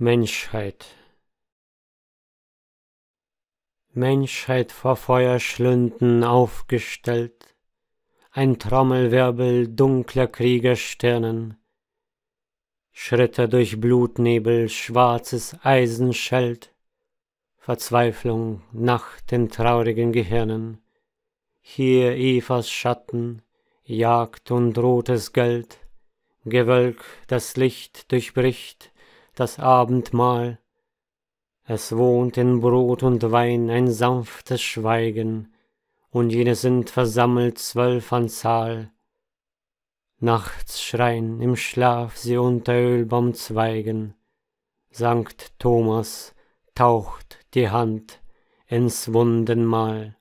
Menschheit. Menschheit vor Feuerschlünden aufgestellt, ein Trommelwirbel dunkler Kriegerstirnen, Schritte durch Blutnebel, schwarzes Eisen schellt, Verzweiflung Nacht in traurigen Gehirnen, hier Evas Schatten, Jagd und rotes Geld, Gewölk, das Licht durchbricht, das Abendmahl. Es wohnt in Brot und Wein ein sanftes Schweigen, und jene sind versammelt zwölf an Zahl. Nachts schreien im Schlaf sie unter Ölbaumzweigen. Sankt Thomas taucht die Hand ins Wundenmahl.